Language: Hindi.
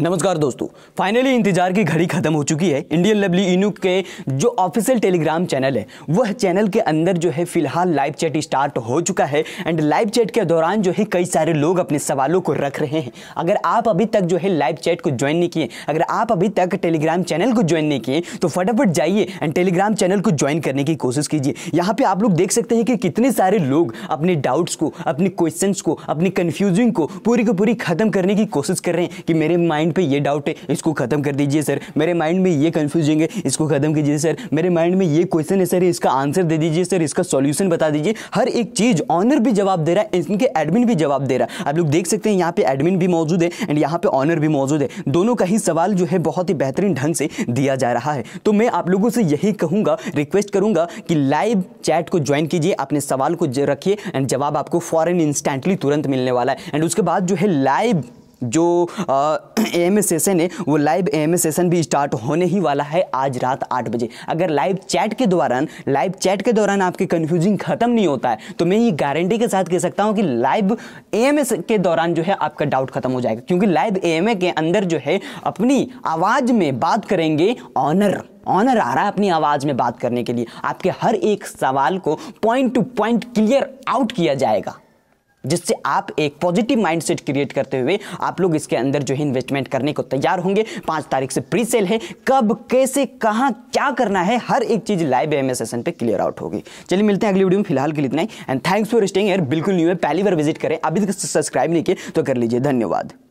नमस्कार दोस्तों फाइनली इंतजार की घड़ी खत्म हो चुकी है इंडियन लवली इनू के जो ऑफिशियल टेलीग्राम चैनल है वह चैनल के अंदर जो है फिलहाल लाइव चैट स्टार्ट हो चुका है एंड लाइव चैट के दौरान जो है कई सारे लोग अपने सवालों को रख रहे हैं अगर आप अभी तक जो है लाइव चैट को ज्वाइन नहीं किए अगर आप अभी तक टेलीग्राम चैनल को ज्वाइन नहीं किए तो फटाफट जाइए एंड टेलीग्राम चैनल को ज्वाइन करने की कोशिश कीजिए यहाँ पर आप लोग देख सकते हैं कि कितने सारे लोग अपने डाउट्स को अपने क्वेश्चन को अपनी कन्फ्यूजिंग को पूरी को पूरी खत्म करने की कोशिश कर रहे हैं कि मेरे माइंड माइंड पे ये डाउट है इसको ख़त्म कर दीजिए सर मेरे माइंड में ये कन्फ्यूजिंग है इसको ख़त्म कीजिए सर मेरे माइंड में ये क्वेश्चन है सर इसका आंसर दे दीजिए सर इसका सॉल्यूशन बता दीजिए हर एक चीज़ ऑनर भी जवाब दे रहा है इनके एडमिन भी जवाब दे रहा है आप लोग देख सकते हैं यहाँ पे एडमिन भी मौजूद है एंड यहाँ पे ऑनर भी मौजूद है दोनों का ही सवाल जो है बहुत ही बेहतरीन ढंग से दिया जा रहा है तो मैं आप लोगों से यही कहूँगा रिक्वेस्ट करूँगा कि लाइव चैट को ज्वाइन कीजिए अपने सवाल को रखिए एंड जवाब आपको फॉरन इंस्टेंटली तुरंत मिलने वाला है एंड उसके बाद जो है लाइव जो ए एम सेशन है वो लाइव ए एम सेशन भी स्टार्ट होने ही वाला है आज रात आठ बजे अगर लाइव चैट के दौरान लाइव चैट के दौरान आपके कन्फ्यूजिंग खत्म नहीं होता है तो मैं ये गारंटी के साथ कह सकता हूँ कि लाइव ए के दौरान जो है आपका डाउट खत्म हो जाएगा क्योंकि लाइव ए के अंदर जो है अपनी आवाज़ में बात करेंगे ऑनर ऑनर आ रहा है अपनी आवाज़ में बात करने के लिए आपके हर एक सवाल को point to point clear out किया जाएगा जिससे आप एक पॉजिटिव माइंडसेट क्रिएट करते हुए आप लोग इसके अंदर जो है इन्वेस्टमेंट करने को तैयार होंगे पाँच तारीख से प्री सेल है कब कैसे कहाँ क्या करना है हर एक चीज़ लाइव एम सेशन पे क्लियर आउट होगी चलिए मिलते हैं अगली वीडियो में फिलहाल के लिए इतना ही and thanks for staying here बिल्कुल न्यू है पहली बार विजिट करें अभी तक सब्सक्राइब नहीं किए तो कर लीजिए धन्यवाद